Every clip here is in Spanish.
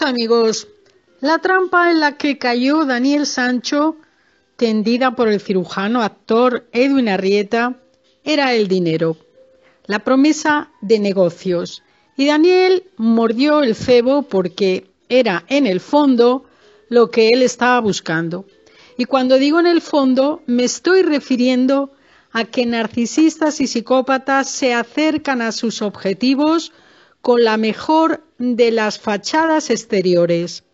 amigos, la trampa en la que cayó Daniel Sancho, tendida por el cirujano actor Edwin Arrieta, era el dinero, la promesa de negocios. Y Daniel mordió el cebo porque era en el fondo lo que él estaba buscando. Y cuando digo en el fondo, me estoy refiriendo a que narcisistas y psicópatas se acercan a sus objetivos con la mejor de las fachadas exteriores.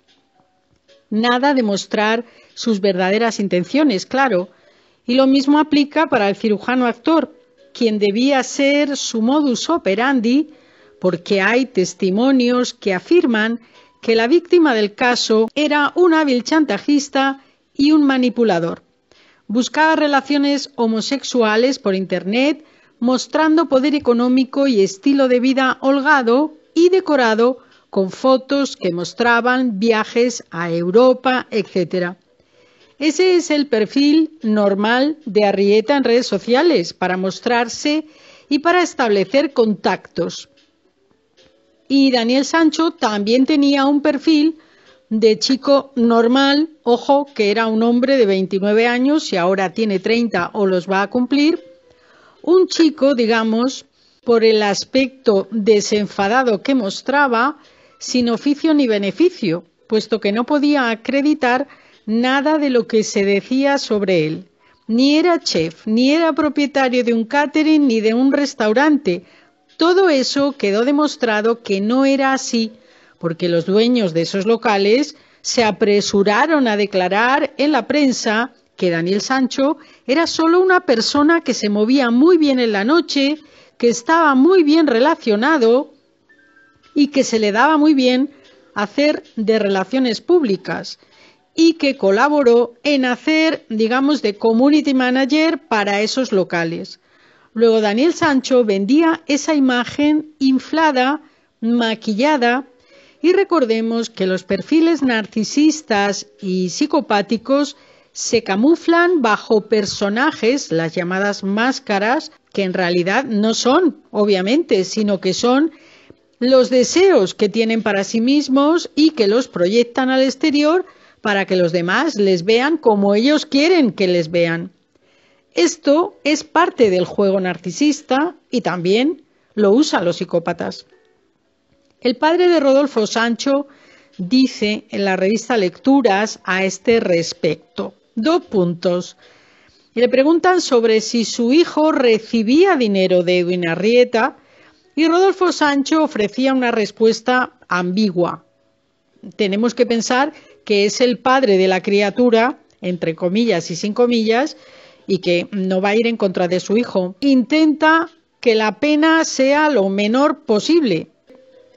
Nada de mostrar sus verdaderas intenciones, claro. Y lo mismo aplica para el cirujano actor, quien debía ser su modus operandi, porque hay testimonios que afirman que la víctima del caso era un hábil chantajista y un manipulador. Buscaba relaciones homosexuales por Internet, mostrando poder económico y estilo de vida holgado y decorado con fotos que mostraban viajes a Europa, etc. Ese es el perfil normal de Arrieta en redes sociales, para mostrarse y para establecer contactos. Y Daniel Sancho también tenía un perfil de chico normal, ojo, que era un hombre de 29 años y ahora tiene 30 o los va a cumplir, un chico, digamos, por el aspecto desenfadado que mostraba, sin oficio ni beneficio, puesto que no podía acreditar nada de lo que se decía sobre él. Ni era chef, ni era propietario de un catering, ni de un restaurante. Todo eso quedó demostrado que no era así, porque los dueños de esos locales se apresuraron a declarar en la prensa que Daniel Sancho era solo una persona que se movía muy bien en la noche, que estaba muy bien relacionado y que se le daba muy bien hacer de relaciones públicas y que colaboró en hacer, digamos, de community manager para esos locales. Luego Daniel Sancho vendía esa imagen inflada, maquillada, y recordemos que los perfiles narcisistas y psicopáticos se camuflan bajo personajes, las llamadas máscaras, que en realidad no son, obviamente, sino que son los deseos que tienen para sí mismos y que los proyectan al exterior para que los demás les vean como ellos quieren que les vean. Esto es parte del juego narcisista y también lo usan los psicópatas. El padre de Rodolfo Sancho dice en la revista Lecturas a este respecto. Dos puntos. Y le preguntan sobre si su hijo recibía dinero de Edwin Arrieta y Rodolfo Sancho ofrecía una respuesta ambigua. Tenemos que pensar que es el padre de la criatura, entre comillas y sin comillas, y que no va a ir en contra de su hijo. Intenta que la pena sea lo menor posible.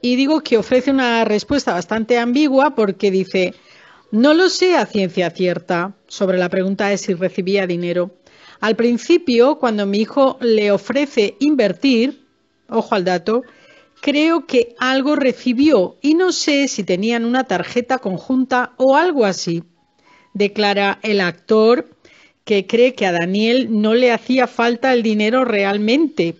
Y digo que ofrece una respuesta bastante ambigua porque dice, no lo sé a ciencia cierta sobre la pregunta de si recibía dinero. Al principio, cuando mi hijo le ofrece invertir, ojo al dato, creo que algo recibió y no sé si tenían una tarjeta conjunta o algo así. Declara el actor que cree que a Daniel no le hacía falta el dinero realmente.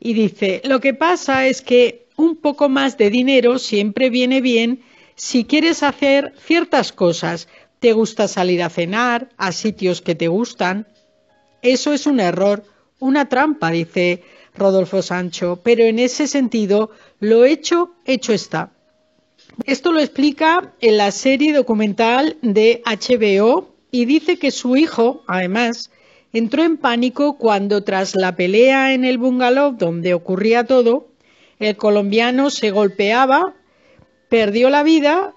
Y dice, lo que pasa es que un poco más de dinero siempre viene bien si quieres hacer ciertas cosas, te gusta salir a cenar, a sitios que te gustan. Eso es un error, una trampa, dice Rodolfo Sancho, pero en ese sentido, lo hecho, hecho está. Esto lo explica en la serie documental de HBO y dice que su hijo, además, entró en pánico cuando tras la pelea en el bungalow donde ocurría todo, el colombiano se golpeaba perdió la vida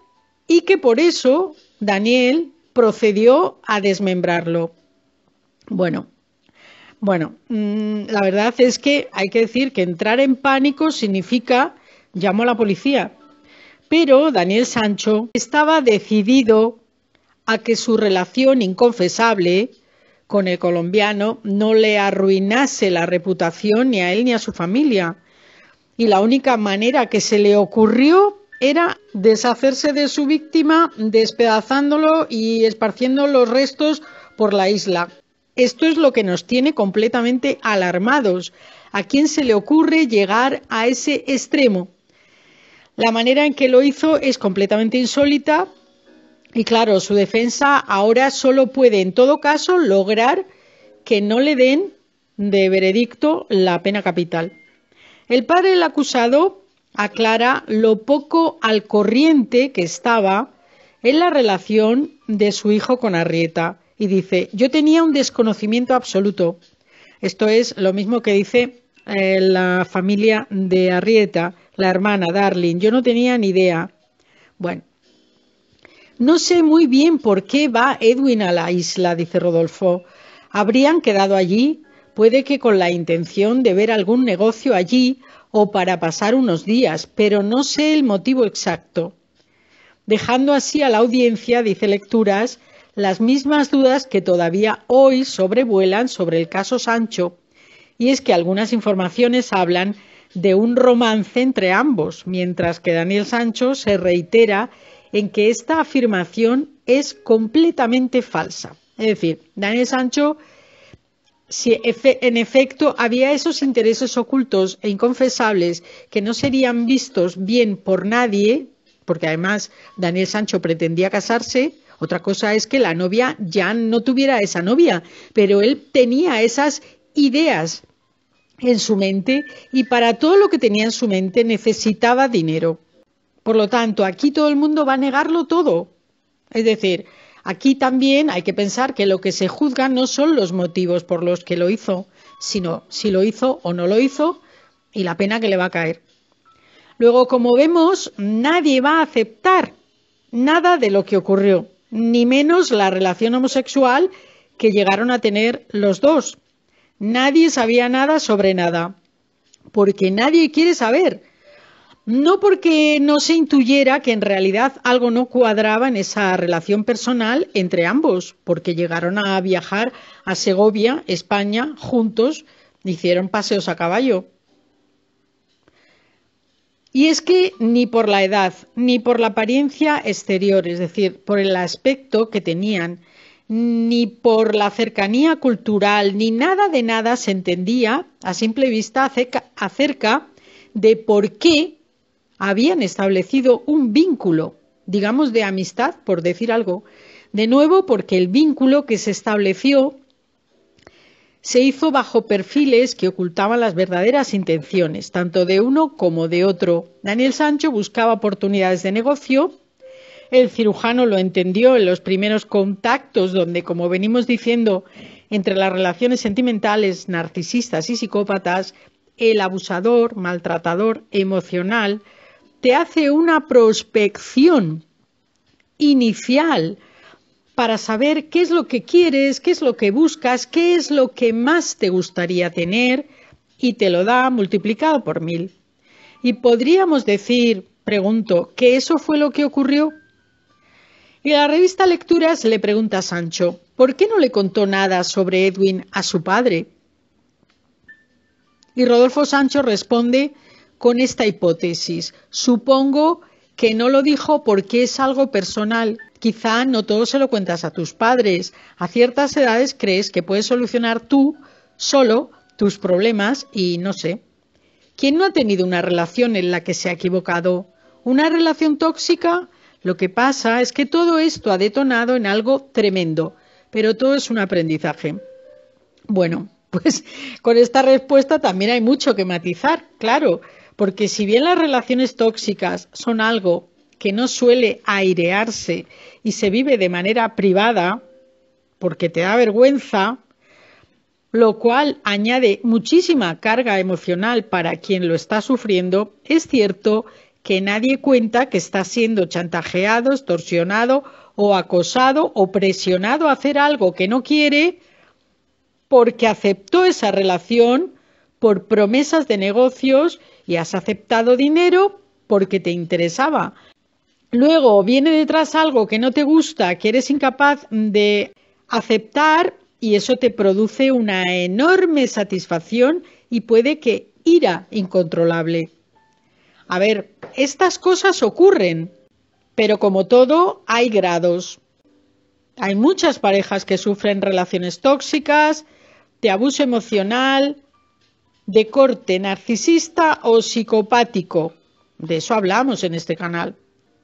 y que por eso Daniel procedió a desmembrarlo. Bueno, bueno, mm, la verdad es que hay que decir que entrar en pánico significa llamó a la policía. Pero Daniel Sancho estaba decidido a que su relación inconfesable con el colombiano no le arruinase la reputación ni a él ni a su familia. Y la única manera que se le ocurrió era deshacerse de su víctima despedazándolo y esparciendo los restos por la isla. Esto es lo que nos tiene completamente alarmados. ¿A quién se le ocurre llegar a ese extremo? La manera en que lo hizo es completamente insólita y claro, su defensa ahora solo puede en todo caso lograr que no le den de veredicto la pena capital. El padre del acusado aclara lo poco al corriente que estaba en la relación de su hijo con Arrieta y dice, yo tenía un desconocimiento absoluto. Esto es lo mismo que dice eh, la familia de Arrieta, la hermana Darling, yo no tenía ni idea. Bueno, no sé muy bien por qué va Edwin a la isla, dice Rodolfo. Habrían quedado allí, puede que con la intención de ver algún negocio allí o para pasar unos días, pero no sé el motivo exacto. Dejando así a la audiencia, dice Lecturas, las mismas dudas que todavía hoy sobrevuelan sobre el caso Sancho, y es que algunas informaciones hablan de un romance entre ambos, mientras que Daniel Sancho se reitera en que esta afirmación es completamente falsa. Es decir, Daniel Sancho si en efecto había esos intereses ocultos e inconfesables que no serían vistos bien por nadie, porque además Daniel Sancho pretendía casarse, otra cosa es que la novia ya no tuviera esa novia, pero él tenía esas ideas en su mente y para todo lo que tenía en su mente necesitaba dinero. Por lo tanto, aquí todo el mundo va a negarlo todo. Es decir, Aquí también hay que pensar que lo que se juzga no son los motivos por los que lo hizo, sino si lo hizo o no lo hizo y la pena que le va a caer. Luego, como vemos, nadie va a aceptar nada de lo que ocurrió, ni menos la relación homosexual que llegaron a tener los dos. Nadie sabía nada sobre nada, porque nadie quiere saber no porque no se intuyera que en realidad algo no cuadraba en esa relación personal entre ambos, porque llegaron a viajar a Segovia, España, juntos, hicieron paseos a caballo. Y es que ni por la edad, ni por la apariencia exterior, es decir, por el aspecto que tenían, ni por la cercanía cultural, ni nada de nada se entendía a simple vista acerca, de por qué habían establecido un vínculo, digamos de amistad, por decir algo, de nuevo porque el vínculo que se estableció se hizo bajo perfiles que ocultaban las verdaderas intenciones, tanto de uno como de otro. Daniel Sancho buscaba oportunidades de negocio, el cirujano lo entendió en los primeros contactos, donde, como venimos diciendo, entre las relaciones sentimentales, narcisistas y psicópatas, el abusador, maltratador emocional, te hace una prospección inicial para saber qué es lo que quieres, qué es lo que buscas, qué es lo que más te gustaría tener y te lo da multiplicado por mil. Y podríamos decir, pregunto, ¿que eso fue lo que ocurrió? Y la revista Lecturas le pregunta a Sancho, ¿por qué no le contó nada sobre Edwin a su padre? Y Rodolfo Sancho responde con esta hipótesis. Supongo que no lo dijo porque es algo personal. Quizá no todo se lo cuentas a tus padres. A ciertas edades crees que puedes solucionar tú solo tus problemas y no sé. ¿Quién no ha tenido una relación en la que se ha equivocado? ¿Una relación tóxica? Lo que pasa es que todo esto ha detonado en algo tremendo, pero todo es un aprendizaje. Bueno, pues con esta respuesta también hay mucho que matizar, claro. Porque si bien las relaciones tóxicas son algo que no suele airearse y se vive de manera privada, porque te da vergüenza, lo cual añade muchísima carga emocional para quien lo está sufriendo, es cierto que nadie cuenta que está siendo chantajeado, extorsionado o acosado o presionado a hacer algo que no quiere porque aceptó esa relación por promesas de negocios y has aceptado dinero porque te interesaba. Luego viene detrás algo que no te gusta, que eres incapaz de aceptar y eso te produce una enorme satisfacción y puede que ira incontrolable. A ver, estas cosas ocurren, pero como todo hay grados. Hay muchas parejas que sufren relaciones tóxicas, de abuso emocional, de corte narcisista o psicopático. De eso hablamos en este canal.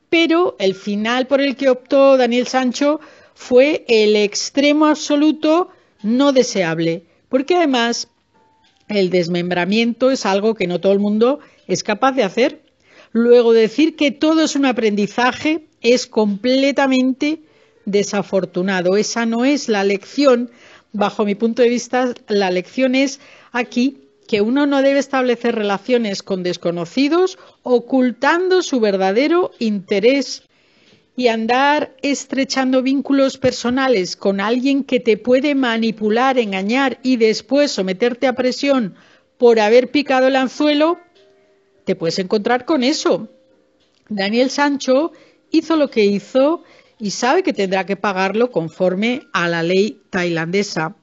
Pero el final por el que optó Daniel Sancho fue el extremo absoluto no deseable, porque además el desmembramiento es algo que no todo el mundo es capaz de hacer. Luego decir que todo es un aprendizaje es completamente desafortunado. Esa no es la lección, bajo mi punto de vista, la lección es aquí que uno no debe establecer relaciones con desconocidos ocultando su verdadero interés y andar estrechando vínculos personales con alguien que te puede manipular, engañar y después someterte a presión por haber picado el anzuelo, te puedes encontrar con eso. Daniel Sancho hizo lo que hizo y sabe que tendrá que pagarlo conforme a la ley tailandesa.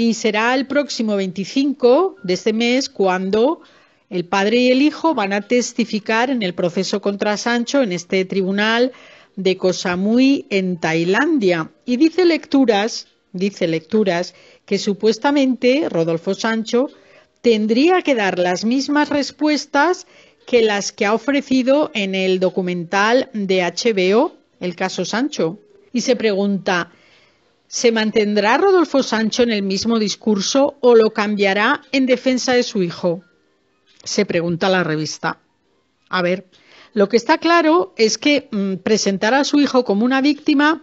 Y será el próximo 25 de este mes cuando el padre y el hijo van a testificar en el proceso contra Sancho en este tribunal de Kosamui en Tailandia. Y dice lecturas, dice lecturas, que supuestamente Rodolfo Sancho tendría que dar las mismas respuestas que las que ha ofrecido en el documental de HBO, El caso Sancho. Y se pregunta, ¿Se mantendrá Rodolfo Sancho en el mismo discurso o lo cambiará en defensa de su hijo? Se pregunta la revista. A ver, lo que está claro es que mm, presentar a su hijo como una víctima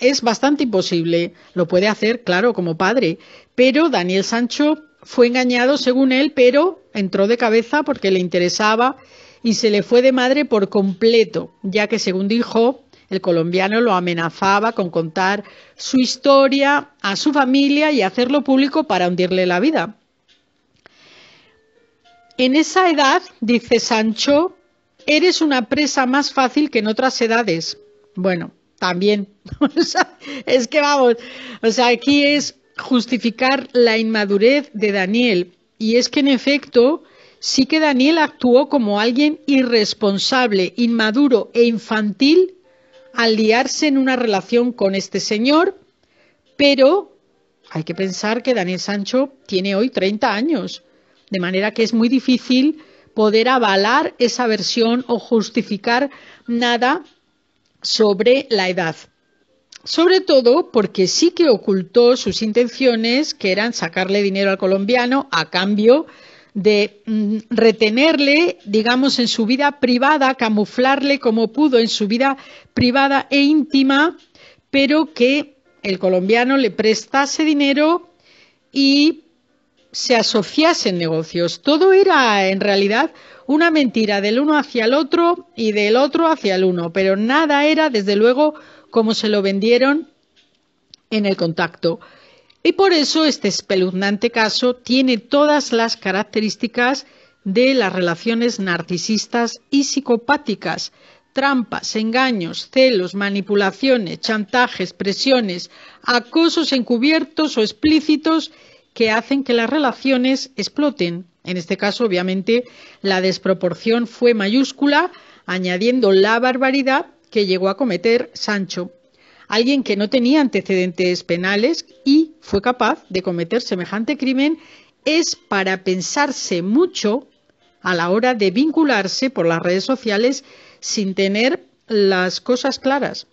es bastante imposible. Lo puede hacer, claro, como padre, pero Daniel Sancho fue engañado según él, pero entró de cabeza porque le interesaba y se le fue de madre por completo, ya que según dijo, el colombiano lo amenazaba con contar su historia a su familia y hacerlo público para hundirle la vida. En esa edad, dice Sancho, eres una presa más fácil que en otras edades. Bueno, también. es que vamos, o sea, aquí es justificar la inmadurez de Daniel. Y es que en efecto, sí que Daniel actuó como alguien irresponsable, inmaduro e infantil aliarse en una relación con este señor, pero hay que pensar que Daniel Sancho tiene hoy 30 años, de manera que es muy difícil poder avalar esa versión o justificar nada sobre la edad. Sobre todo porque sí que ocultó sus intenciones, que eran sacarle dinero al colombiano a cambio de mm, retenerle, digamos, en su vida privada, camuflarle como pudo en su vida privada e íntima, pero que el colombiano le prestase dinero y se asociase en negocios. Todo era, en realidad, una mentira del uno hacia el otro y del otro hacia el uno, pero nada era, desde luego, como se lo vendieron en el contacto. Y por eso este espeluznante caso tiene todas las características de las relaciones narcisistas y psicopáticas, trampas, engaños, celos, manipulaciones, chantajes, presiones, acosos encubiertos o explícitos que hacen que las relaciones exploten. En este caso, obviamente, la desproporción fue mayúscula, añadiendo la barbaridad que llegó a cometer Sancho alguien que no tenía antecedentes penales y fue capaz de cometer semejante crimen, es para pensarse mucho a la hora de vincularse por las redes sociales sin tener las cosas claras.